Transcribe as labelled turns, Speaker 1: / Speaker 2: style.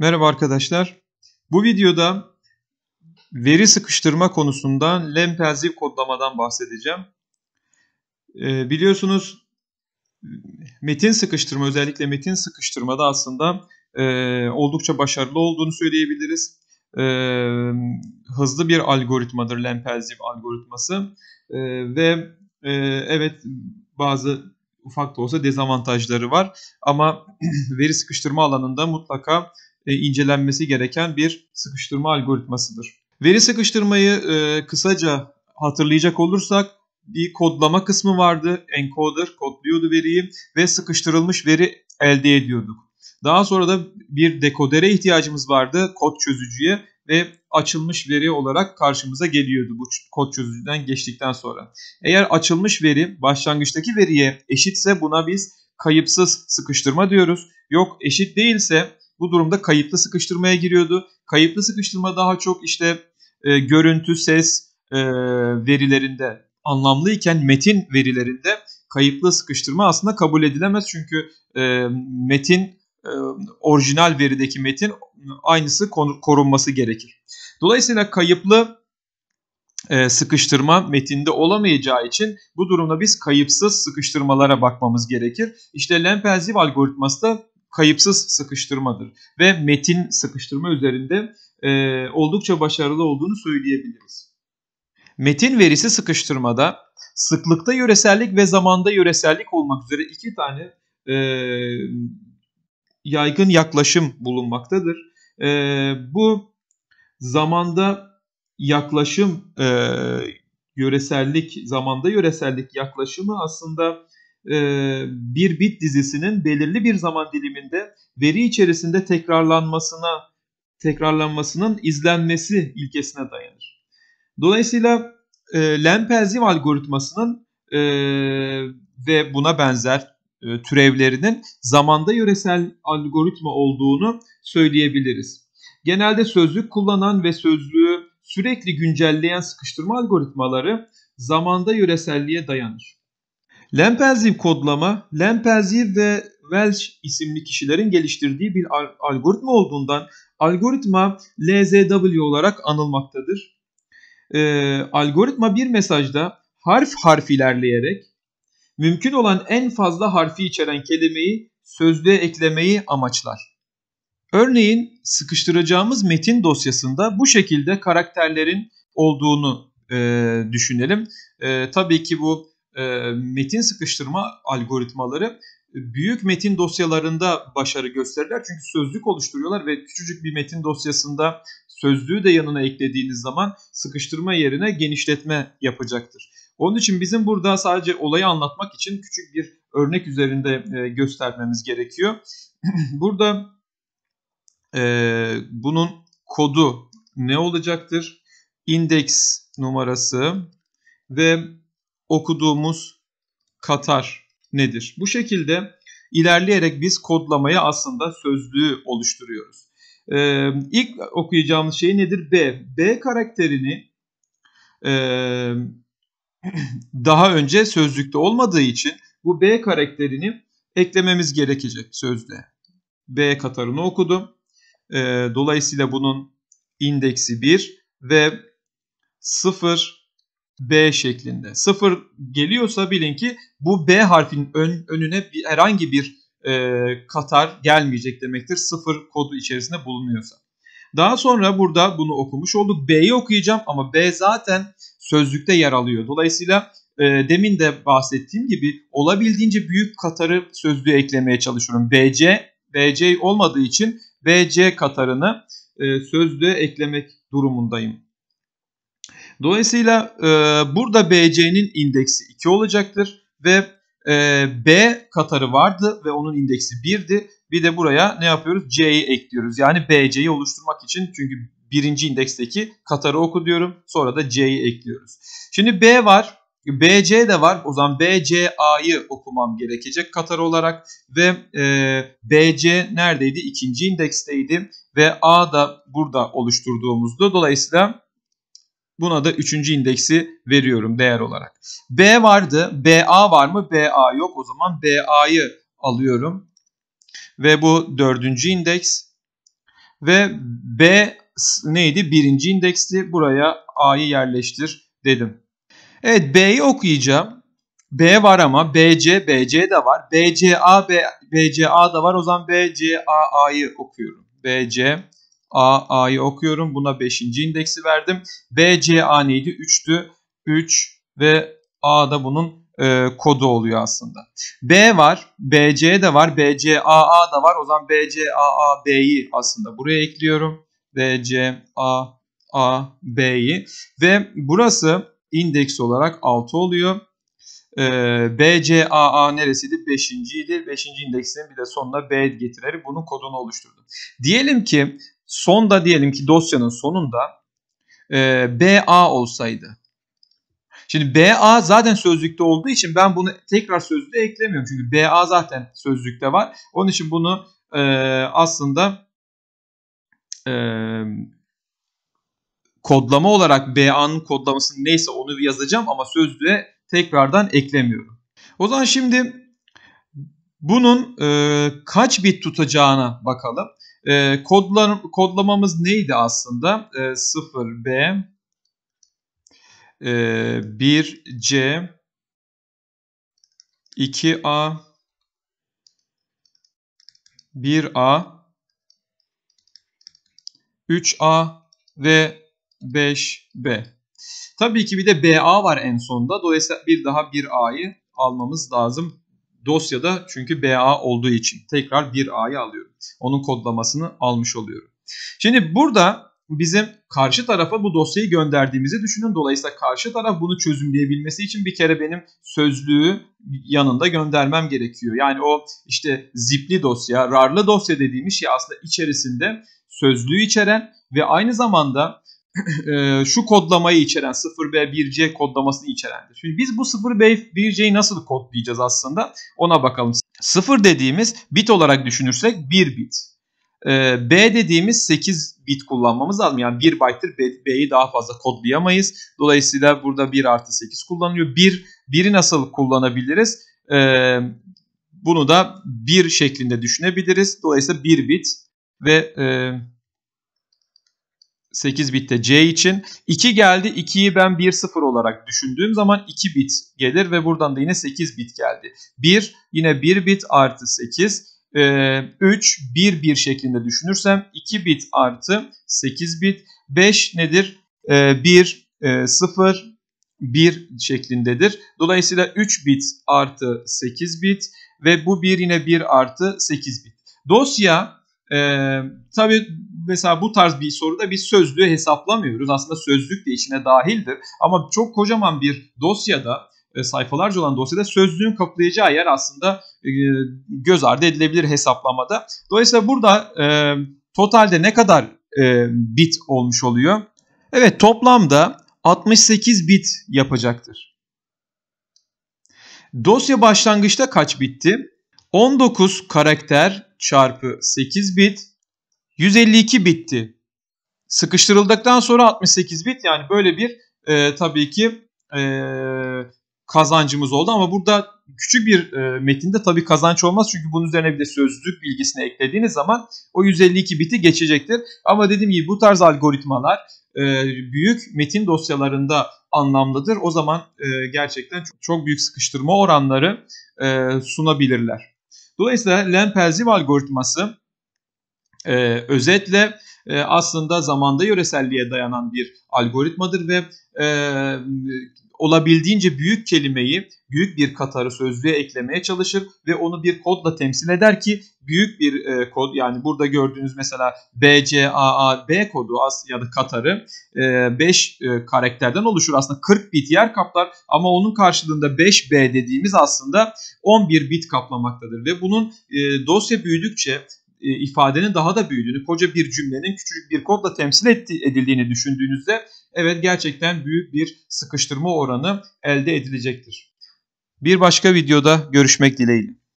Speaker 1: Merhaba arkadaşlar. Bu videoda veri sıkıştırma konusunda lempelziv kodlamadan bahsedeceğim. Ee, biliyorsunuz metin sıkıştırma özellikle metin sıkıştırmada aslında e, oldukça başarılı olduğunu söyleyebiliriz. E, hızlı bir algoritmadır lempelziv algoritması e, ve e, evet bazı ufak da olsa dezavantajları var ama veri sıkıştırma alanında mutlaka e, incelenmesi gereken bir sıkıştırma algoritmasıdır. Veri sıkıştırmayı e, kısaca hatırlayacak olursak bir kodlama kısmı vardı. Encoder kodluyordu veriyi ve sıkıştırılmış veri elde ediyorduk. Daha sonra da bir dekodere ihtiyacımız vardı kod çözücüye ve açılmış veri olarak karşımıza geliyordu bu kod çözücüden geçtikten sonra. Eğer açılmış veri başlangıçtaki veriye eşitse buna biz kayıpsız sıkıştırma diyoruz. Yok eşit değilse bu durumda kayıtlı sıkıştırmaya giriyordu. Kayıtlı sıkıştırma daha çok işte e, görüntü, ses e, verilerinde anlamlı iken metin verilerinde kayıtlı sıkıştırma aslında kabul edilemez. Çünkü e, metin, e, orijinal verideki metin aynısı korunması gerekir. Dolayısıyla kayıplı e, sıkıştırma metinde olamayacağı için bu durumda biz kayıpsız sıkıştırmalara bakmamız gerekir. İşte Lempensiv algoritması da kayıpsız sıkıştırmadır. Ve metin sıkıştırma üzerinde e, oldukça başarılı olduğunu söyleyebiliriz. Metin verisi sıkıştırmada sıklıkta yöresellik ve zamanda yöresellik olmak üzere iki tane e, yaygın yaklaşım bulunmaktadır. E, bu zamanda yaklaşım e, yöresellik zamanda yöresellik yaklaşımı aslında e, bir bit dizisinin belirli bir zaman diliminde veri içerisinde tekrarlanmasına tekrarlanmasının izlenmesi ilkesine dayanır. Dolayısıyla e, Lempelziv algoritmasının e, ve buna benzer e, türevlerinin zamanda yöresel algoritma olduğunu söyleyebiliriz. Genelde sözlük kullanan ve sözlüğü sürekli güncelleyen sıkıştırma algoritmaları zamanda yöreselliğe dayanır. Lempenziv kodlama, Lempenziv ve Welch isimli kişilerin geliştirdiği bir algoritma olduğundan algoritma LZW olarak anılmaktadır. E, algoritma bir mesajda harf harf ilerleyerek mümkün olan en fazla harfi içeren kelimeyi sözlüğe eklemeyi amaçlar. Örneğin sıkıştıracağımız metin dosyasında bu şekilde karakterlerin olduğunu e, düşünelim. E, tabii ki bu e, metin sıkıştırma algoritmaları e, büyük metin dosyalarında başarı gösterirler. Çünkü sözlük oluşturuyorlar ve küçücük bir metin dosyasında sözlüğü de yanına eklediğiniz zaman sıkıştırma yerine genişletme yapacaktır. Onun için bizim burada sadece olayı anlatmak için küçük bir örnek üzerinde e, göstermemiz gerekiyor. burada e, bunun kodu ne olacaktır? İndeks numarası ve okuduğumuz katar nedir? Bu şekilde ilerleyerek biz kodlamayı aslında sözlüğü oluşturuyoruz. Ee, ilk okuyacağımız şey nedir? B. B karakterini e, daha önce sözlükte olmadığı için bu B karakterini eklememiz gerekecek sözlüğe. B katarını okudum. Ee, dolayısıyla bunun indeksi 1 ve 0 B şeklinde. 0 geliyorsa bilin ki bu B harfinin ön, önüne bir, herhangi bir e, katar gelmeyecek demektir. 0 kodu içerisinde bulunuyorsa. Daha sonra burada bunu okumuş olduk. B'yi okuyacağım ama B zaten sözlükte yer alıyor. Dolayısıyla e, demin de bahsettiğim gibi olabildiğince büyük katarı sözlüğe eklemeye çalışıyorum. BC, BC olmadığı için BC katarını e, sözlüğe eklemek durumundayım. Dolayısıyla e, burada BC'nin indeksi 2 olacaktır ve e, B katarı vardı ve onun indeksi 1'di. Bir de buraya ne yapıyoruz? C'yi ekliyoruz. Yani BC'yi oluşturmak için çünkü birinci indeksteki katarı oku diyorum. Sonra da C'yi ekliyoruz. Şimdi B var. BC de var. O zaman BCA'yı okumam gerekecek katar olarak ve e, BC neredeydi? İkinci indeksteydi ve A da burada oluşturduğumuzdu. Dolayısıyla Buna da üçüncü indeksi veriyorum değer olarak. B vardı. BA var mı? BA yok. O zaman BA'yı alıyorum. Ve bu dördüncü indeks. Ve B neydi? Birinci indeksli. Buraya A'yı yerleştir dedim. Evet B'yi okuyacağım. B var ama BC, BC de var. BCA, BCA da var. O zaman BCAA'yı okuyorum. BC, A, A'yı okuyorum. Buna 5. indeksi verdim. B, C, A neydi? 3'tü. 3 ve A da bunun e, kodu oluyor aslında. B var. BC de var. BC, AA da var. O zaman BC, AA, B'yi aslında buraya ekliyorum. BC, A, A, B'yi. Ve burası indeks olarak 6 oluyor. E, BCAA neresiydi? 5. idi. 5. indeksin bir de sonuna B getirerek bunun kodunu oluşturdum. Diyelim ki sonda diyelim ki dosyanın sonunda e, BA olsaydı. Şimdi BA zaten sözlükte olduğu için ben bunu tekrar sözlüğe eklemiyorum. Çünkü BA zaten sözlükte var. Onun için bunu e, aslında e, kodlama olarak BA'nın kodlamasının neyse onu yazacağım ama sözlüğe tekrardan eklemiyorum. O zaman şimdi bunun e, kaç bit tutacağına bakalım. E, kodlar, kodlamamız neydi aslında? Ee, e, 0B e, 1C 2A 1A 3A ve 5B. Tabii ki bir de BA var en sonda. Dolayısıyla bir daha 1A'yı almamız lazım dosyada çünkü BA olduğu için tekrar 1A'yı alıyorum. Onun kodlamasını almış oluyorum. Şimdi burada bizim karşı tarafa bu dosyayı gönderdiğimizi düşünün. Dolayısıyla karşı taraf bunu çözümleyebilmesi için bir kere benim sözlüğü yanında göndermem gerekiyor. Yani o işte zipli dosya, rarlı dosya dediğimiz şey aslında içerisinde sözlüğü içeren ve aynı zamanda ee, şu kodlamayı içeren 0B1C kodlamasını içerendir. Şimdi biz bu 0B1C'yi nasıl kodlayacağız aslında ona bakalım. 0 dediğimiz bit olarak düşünürsek 1 bit. Ee, B dediğimiz 8 bit kullanmamız lazım. Yani 1 byte'tir B'yi daha fazla kodlayamayız. Dolayısıyla burada 1 artı 8 kullanılıyor. 1, 1'i nasıl kullanabiliriz? Ee, bunu da 1 şeklinde düşünebiliriz. Dolayısıyla 1 bit ve e, 8 bitte C için. 2 geldi. 2'yi ben 1-0 olarak düşündüğüm zaman 2 bit gelir ve buradan da yine 8 bit geldi. 1 yine 1 bit artı 8. 3 1 1 şeklinde düşünürsem 2 bit artı 8 bit. 5 nedir? 1 0 1 şeklindedir. Dolayısıyla 3 bit artı 8 bit ve bu 1 yine 1 artı 8 bit. Dosya e, tabi mesela bu tarz bir soruda biz sözlüğü hesaplamıyoruz. Aslında sözlük de içine dahildir. Ama çok kocaman bir dosyada e, sayfalarca olan dosyada sözlüğün kaplayacağı yer aslında e, göz ardı edilebilir hesaplamada. Dolayısıyla burada e, totalde ne kadar e, bit olmuş oluyor? Evet toplamda 68 bit yapacaktır. Dosya başlangıçta kaç bitti? 19 karakter çarpı 8 bit 152 bitti. Sıkıştırıldıktan sonra 68 bit yani böyle bir e, tabii ki e, kazancımız oldu ama burada küçük bir e, metinde tabii kazanç olmaz çünkü bunun üzerine bir de sözlük bilgisini eklediğiniz zaman o 152 biti geçecektir. Ama dediğim gibi bu tarz algoritmalar e, büyük metin dosyalarında anlamlıdır. O zaman e, gerçekten çok, çok büyük sıkıştırma oranları e, sunabilirler. Dolayısıyla Lemperziv algoritması e, özetle e, aslında zamanda yöreselliğe dayanan bir algoritmadır ve e, olabildiğince büyük kelimeyi, büyük bir katarı sözlüğe eklemeye çalışır ve onu bir kodla temsil eder ki büyük bir e, kod yani burada gördüğünüz mesela BCAAB kodu as ya da katarı 5 e, e, karakterden oluşur. Aslında 40 bit yer kaplar ama onun karşılığında 5B dediğimiz aslında 11 bit kaplamaktadır ve bunun e, dosya büyüdükçe e, ifadenin daha da büyüdüğünü, koca bir cümlenin küçücük bir kodla temsil etti, edildiğini düşündüğünüzde evet gerçekten büyük bir sıkıştırma oranı elde edilecektir. Bir başka videoda görüşmek dileğiyle.